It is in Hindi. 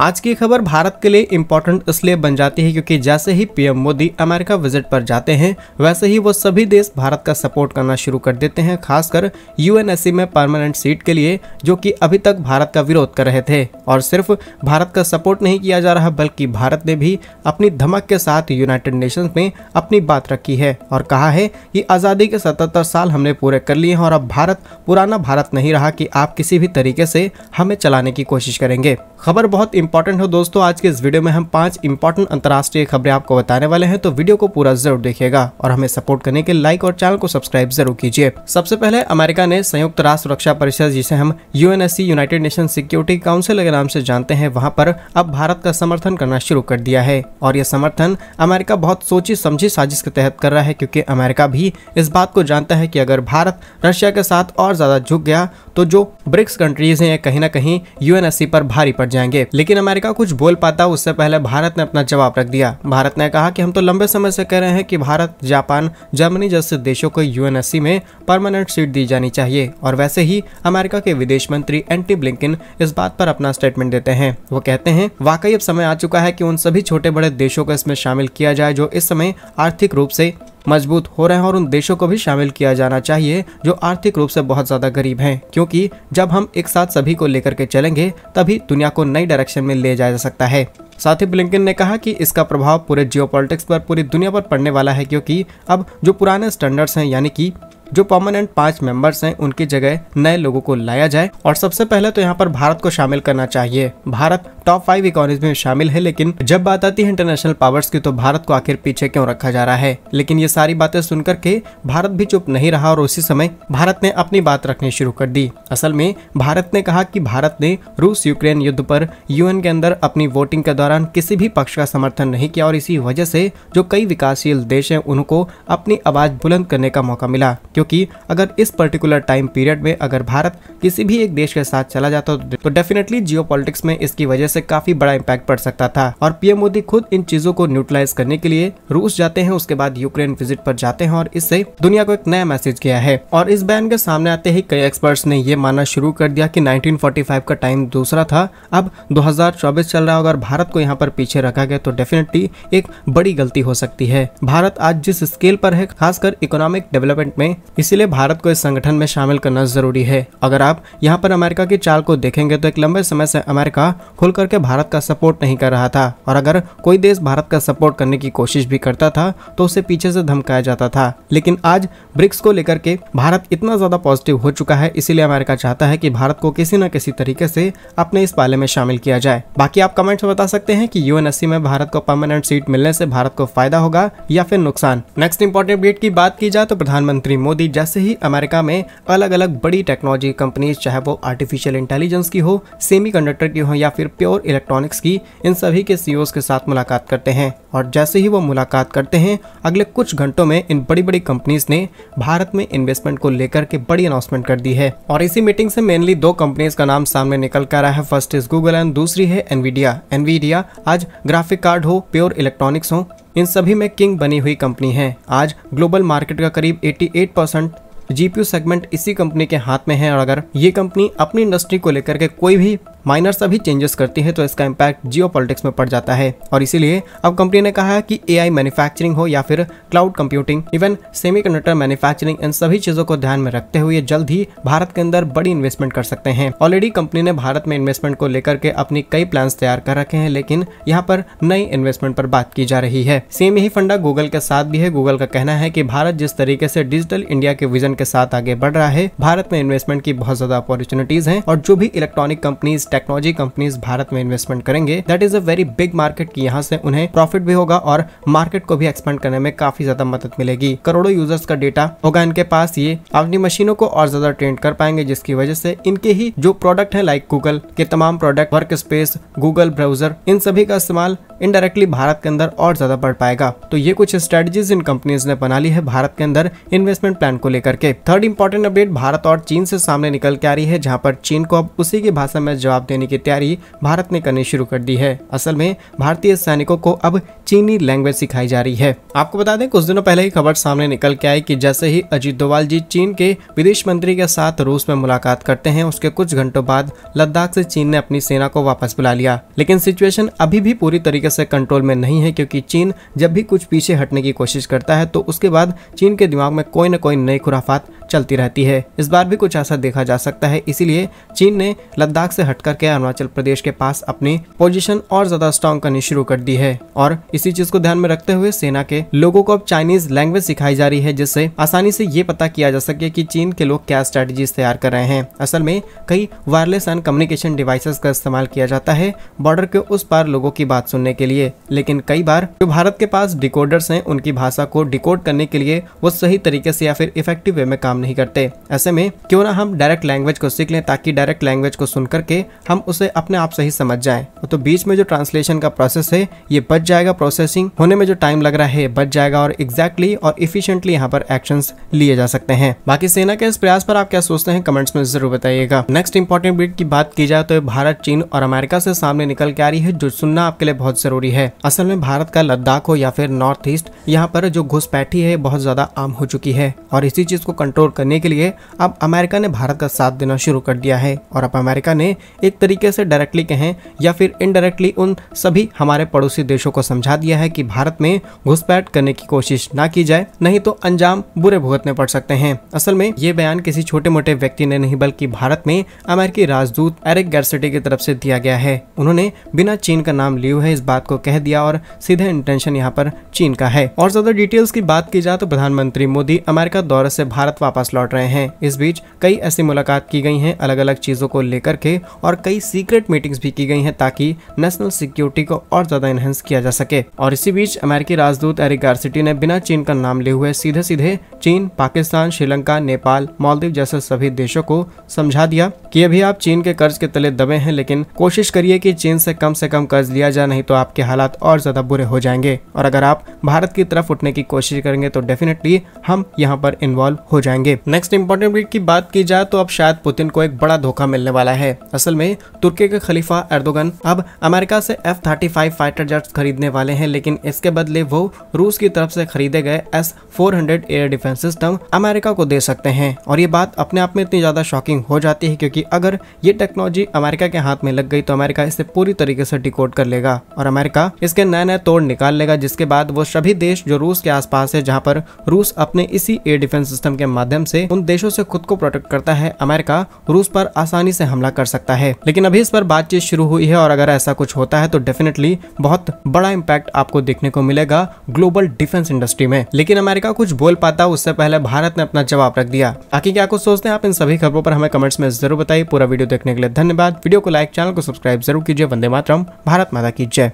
आज की खबर भारत के लिए इम्पोर्टेंट इसलिए बन जाती है क्योंकि जैसे ही पीएम मोदी अमेरिका विजिट पर जाते हैं वैसे ही वो सभी देश भारत का सपोर्ट करना शुरू कर देते हैं खासकर यूएनएससी में परमानेंट सीट के लिए जो कि अभी तक भारत का विरोध कर रहे थे और सिर्फ भारत का सपोर्ट नहीं किया जा रहा बल्कि भारत ने भी अपनी धमक के साथ यूनाइटेड नेशन में अपनी बात रखी है और कहा है कि आज़ादी के सतहत्तर साल हमने पूरे कर लिए हैं और अब भारत पुराना भारत नहीं रहा कि आप किसी भी तरीके से हमें चलाने की कोशिश करेंगे खबर बहुत इंपॉर्टेंट हो दोस्तों आज के इस वीडियो में हम पांच इंपॉर्टेंट अंतर्राष्ट्रीय खबरें आपको बताने वाले हैं तो वीडियो को पूरा जरूर देखिएगा और हमें सपोर्ट करने के लाइक और चैनल को सब्सक्राइब जरूर कीजिए सबसे पहले अमेरिका ने संयुक्त राष्ट्र सुरक्षा परिषद जिसे हम U United Nation security council के नाम से जानते हैं वहाँ पर अब भारत का समर्थन करना शुरू कर दिया है और यह समर्थन अमेरिका बहुत सोची समझी साजिश के तहत कर रहा है क्योंकि अमेरिका भी इस बात को जानता है कि अगर भारत रशिया के साथ और ज्यादा झुक गया तो जो ब्रिक्स कंट्रीज हैं कहीं ना कहीं यूएनएससी पर भारी पड़ जाएंगे लेकिन लेकिन अमेरिका कुछ बोल पाता उससे पहले भारत ने अपना जवाब रख दिया भारत ने कहा कि हम तो लंबे समय से कह रहे हैं कि भारत जापान जर्मनी जैसे देशों को यूएनएससी में परमानेंट सीट दी जानी चाहिए और वैसे ही अमेरिका के विदेश मंत्री एंटी ब्लिंकिन इस बात पर अपना स्टेटमेंट देते हैं वो कहते हैं वाकई अब समय आ चुका है की उन सभी छोटे बड़े देशों को इसमें शामिल किया जाए जो इस समय आर्थिक रूप से मजबूत हो रहे हैं और उन देशों को भी शामिल किया जाना चाहिए जो आर्थिक रूप से बहुत ज़्यादा गरीब हैं क्योंकि जब हम एक साथ सभी को लेकर के चलेंगे तभी दुनिया को नई डायरेक्शन में ले जाया जा सकता है साथ ही ब्लिंकन ने कहा कि इसका प्रभाव पूरे जियो पर पूरी दुनिया पर पड़ने वाला है क्योंकि अब जो पुराने स्टैंडर्ड्स हैं यानी कि जो परमानेंट पांच मेंबर्स हैं उनकी जगह नए लोगों को लाया जाए और सबसे पहले तो यहाँ पर भारत को शामिल करना चाहिए भारत टॉप फाइव इकोनॉमीज में शामिल है लेकिन जब बात आती है इंटरनेशनल पावर्स की तो भारत को आखिर पीछे क्यों रखा जा रहा है लेकिन ये सारी बातें सुनकर के भारत भी चुप नहीं रहा और उसी समय भारत ने अपनी बात रखनी शुरू कर दी असल में भारत ने कहा की भारत ने रूस यूक्रेन युद्ध पर यूएन के अंदर अपनी वोटिंग के दौरान किसी भी पक्ष का समर्थन नहीं किया और इसी वजह से जो कई विकासशील देश हैं उनको अपनी आवाज़ बुलंद करने का मौका मिला क्योंकि अगर इस पर्टिकुलर टाइम पीरियड में अगर भारत किसी भी एक देश के साथ चला जाता तो डेफिनेटली जियो में इसकी वजह से काफी बड़ा इम्पैक्ट पड़ सकता था और पीएम मोदी खुद इन चीजों को न्यूट्रलाइज करने के लिए रूस जाते हैं उसके बाद यूक्रेन विजिट पर जाते हैं और इससे दुनिया को एक नया मैसेज गया है और इस बैन के सामने आते ही कई एक्सपर्ट्स ने ये मानना शुरू कर दिया कि 1945 का टाइम दूसरा था अब 2024 चल रहा होगा भारत को यहाँ पर पीछे रखा गया तो डेफिनेटली एक बड़ी गलती हो सकती है भारत आज जिस स्केल पर है खासकर इकोनॉमिक डेवलपमेंट में इसीलिए भारत को इस संगठन में शामिल करना जरूरी है अगर आप यहाँ पर अमेरिका की चाल को देखेंगे तो एक लंबे समय से अमेरिका खुलकर करके भारत का सपोर्ट नहीं कर रहा था और अगर कोई देश भारत का सपोर्ट करने की कोशिश भी करता था तो उसे पीछे से धमकाया जाता था लेकिन आज ब्रिक्स को लेकर के भारत इतना ज्यादा पॉजिटिव हो चुका है इसीलिए अमेरिका चाहता है कि भारत को किसी न किसी तरीके से अपने इस पाले में शामिल किया जाए बाकी आप कमेंट्स में बता सकते हैं कि यूएनएससी में भारत को परमानेंट सीट मिलने से भारत को फायदा होगा या फिर नुकसान नेक्स्ट इंपॉर्टेंट डेट की बात की जाए तो प्रधानमंत्री मोदी जैसे ही अमेरिका में अलग अलग बड़ी टेक्नोलॉजी कंपनीज चाहे वो आर्टिफिशियल इंटेलिजेंस की हो सेमीकंडक्टर की हो या फिर प्योर और इलेक्ट्रॉनिक्स की इन सभी के सीईओ e के साथ मुलाकात करते हैं और जैसे ही वो मुलाकात करते हैं अगले कुछ घंटों में इन बड़ी बड़ी कंपनीज ने भारत में इन्वेस्टमेंट को लेकर के बड़ी अनाउंसमेंट कर दी है और इसी मीटिंग से मेनली दो कंपनीज का नाम सामने निकल कर आया है फर्स्ट इज गूगल एंड दूसरी है एनवीडिया एनवीडिया आज ग्राफिक कार्ड हो प्योर इलेक्ट्रॉनिक्स हो इन सभी में किंग बनी हुई कंपनी है आज ग्लोबल मार्केट का करीब 88 परसेंट जीपीयू सेगमेंट इसी कंपनी के हाथ में है और अगर ये कंपनी अपनी इंडस्ट्री को लेकर के कोई भी माइनर सभी चेंजेस करती है तो इसका इम्पैक्ट जियो में पड़ जाता है और इसीलिए अब कंपनी ने कहा है कि ए मैन्युफैक्चरिंग हो या फिर cloud computing even semi manufacturing इन सभी चीज़ों को ध्यान में रखते हुए जल्द ही भारत के अंदर बड़ी इन्वेस्टमेंट कर सकते हैं ऑलरेडी कंपनी ने भारत में इन्वेस्टमेंट को लेकर के अपनी कई प्लान तैयार कर रखे हैं लेकिन यहाँ पर नई इन्वेस्टमेंट पर बात की जा रही है सेम यही फंडा गूगल के साथ भी है गूगल का कहना है की भारत जिस तरीके से डिजिटल इंडिया के विजन के साथ आगे बढ़ रहा है भारत में इन्वेस्टमेंट की बहुत ज्यादा अपॉर्चुनिटीज है और जो भी electronic companies technology companies Bharat में इन्वेस्टमेंट करेंगे that is a very big market की यहाँ से उन्हें प्रॉफिट भी होगा और मार्केट को भी एक्सपेंड करने में काफी ज्यादा मदद मिलेगी करोड़ों यूजर्स का डेटा होगा इनके पास ये अपनी मशीनों को और ज्यादा ट्रेंड कर पाएंगे जिसकी वजह से इनके ही जो प्रोडक्ट है लाइक गूगल के तमाम product workspace Google browser इन सभी का इस्तेमाल इनडायरेक्टली भारत के अंदर और ज्यादा बढ़ पाएगा तो ये कुछ स्ट्रेटजीज इन कंपनीज ने बना ली है भारत के अंदर इन्वेस्टमेंट प्लान को लेकर के थर्ड इम्पोर्टेंट अपडेट भारत और चीन से सामने निकल के आ रही है जहाँ पर चीन को अब उसी की भाषा में जवाब जवाब देने की तैयारी भारत ने करनी शुरू कर दी है असल में भारतीय सैनिकों को अब चीनी लैंग्वेज सिखाई जा रही है आपको बता दें कुछ दिनों पहले ही खबर सामने निकल के आई कि जैसे ही अजीत डोवाल जी चीन के विदेश मंत्री के साथ रूस में मुलाकात करते हैं उसके कुछ घंटों बाद लद्दाख से चीन ने अपनी सेना को वापस बुला लिया लेकिन सिचुएशन अभी भी पूरी तरीके से कंट्रोल में नहीं है क्योंकि चीन जब भी कुछ पीछे हटने की कोशिश करता है तो उसके बाद चीन के दिमाग में कोई न कोई नई खुराफात चलती रहती है इस बार भी कुछ ऐसा देखा जा सकता है इसीलिए चीन ने लद्दाख से हटकर करके अरुणाचल प्रदेश के पास अपनी पोजीशन और ज्यादा स्ट्रॉन्ग करनी शुरू कर दी है और इसी चीज को ध्यान में रखते हुए सेना के लोगों को अब चाइनीज लैंग्वेज सिखाई जा रही है जिससे आसानी से ये पता किया जा सके की चीन के लोग क्या स्ट्रेटेजी तैयार कर रहे हैं असल में कई वायरलेस एंड कम्युनिकेशन डिवाइसेस का इस्तेमाल किया जाता है बॉर्डर के उस पार लोगों की बात सुनने के लिए लेकिन कई बार जो भारत के पास डिकोडर्स हैं उनकी भाषा को डिकोड करने के लिए वो सही तरीके से या फिर इफेक्टिव वे में काम नहीं करते ऐसे में क्यों ना हम डायरेक्ट लैंग्वेज को सीख लें ताकि डायरेक्ट लैंग्वेज को सुन करके हम उसे अपने आप से ही समझ जाए तो बीच में जो ट्रांसलेशन का प्रोसेस है ये बच जाएगा प्रोसेसिंग होने में जो टाइम लग रहा है बच जाएगा और एग्जैक्टली exactly और इफिशियंटली यहाँ पर एक्शन लिए जा सकते हैं बाकी सेना के इस प्रयास पर आप क्या सोचते हैं कमेंट्स में जरूर बताइएगा नेक्स्ट इंपॉर्टेंट बीट की बात की जाए तो भारत चीन और अमेरिका से सामने निकल के आ रही है जो सुनना आपके लिए बहुत जरूरी है असल में भारत का लद्दाख हो या फिर नॉर्थ ईस्ट यहाँ पर जो घुसपैठी है बहुत ज्यादा आम हो चुकी है और इसी चीज को कंट्रोल करने के लिए अब अमेरिका ने भारत का साथ देना शुरू कर दिया है और अब अमेरिका ने एक एक तरीके से डायरेक्टली कहें या फिर इनडायरेक्टली उन सभी हमारे पड़ोसी देशों को समझा दिया है कि भारत में घुसपैठ करने की कोशिश ना की जाए नहीं तो अंजाम बुरे भुगतने पड़ सकते हैं असल में ये बयान किसी छोटे मोटे व्यक्ति ने नहीं बल्कि भारत में अमेरिकी राजदूत एरिक गैरसिटी की तरफ से दिया गया है उन्होंने बिना चीन का नाम लिए हुए इस बात को कह दिया और सीधे इंटेंशन यहाँ पर चीन का है और ज्यादा डिटेल्स की बात की जाए तो प्रधानमंत्री मोदी अमेरिका दौरे से भारत वापस लौट रहे हैं इस बीच कई ऐसी मुलाकात की गई है अलग अलग चीजों को लेकर के और कई सीक्रेट मीटिंग्स भी की गई हैं ताकि नेशनल सिक्योरिटी को और ज्यादा एनहेंस किया जा सके और इसी बीच अमेरिकी राजदूत एरिक गार्सिटी ने बिना चीन का नाम ले हुए सीधे सीधे चीन पाकिस्तान श्रीलंका नेपाल मालदीव जैसे सभी देशों को समझा दिया कि अभी आप चीन के कर्ज के तले दबे हैं लेकिन कोशिश करिए कि चीन से कम से कम कर्ज लिया जाए नहीं तो आपके हालात और ज्यादा बुरे हो जाएंगे और अगर आप भारत की तरफ उठने की कोशिश करेंगे तो डेफिनेटली हम यहाँ पर इन्वॉल्व हो जाएंगे नेक्स्ट इम्पोर्टेंट की बात की जाए तो अब शायद पुतिन को एक बड़ा धोखा मिलने वाला है असल में में तुर्की के खलीफा एर्दोगन अब अमेरिका से F thirty five fighter jets खरीदने वाले हैं लेकिन इसके बदले वो रूस की तरफ से खरीदे गए S four hundred air defence system America को दे सकते हैं और ये बात अपने आप में इतनी ज़्यादा शॉकिंग हो जाती है क्योंकि अगर ये टेक्नोलॉजी अमेरिका के हाथ में लग गई तो अमेरिका इसे पूरी तरीके से डिकोड कर लेगा और अमेरिका इसके नए नए तोड़ निकाल लेगा जिसके बाद वो सभी देश जो रूस के आसपास है जहाँ पर रूस अपने इसी एयर डिफेंस सिस्टम के माध्यम से उन देशों से खुद को प्रोटेक्ट करता है अमेरिका रूस पर आसानी से हमला कर सकता है लेकिन अभी इस पर बातचीत शुरू हुई है और अगर ऐसा कुछ होता है तो डेफिनेटली बहुत बड़ा इम्पैक्ट आपको देखने को मिलेगा ग्लोबल डिफेंस इंडस्ट्री में लेकिन अमेरिका कुछ बोल पाता उससे पहले भारत ने अपना जवाब रख दिया आखिर क्या कुछ सोचते हैं आप इन सभी खबरों पर हमें कमेंट्स में जरूर बताइए पूरा वीडियो देखने के लिए धन्यवाद वीडियो को लाइक चैनल को सब्सक्राइब जरूर कीजिए वंदे मातरम भारत माता की जय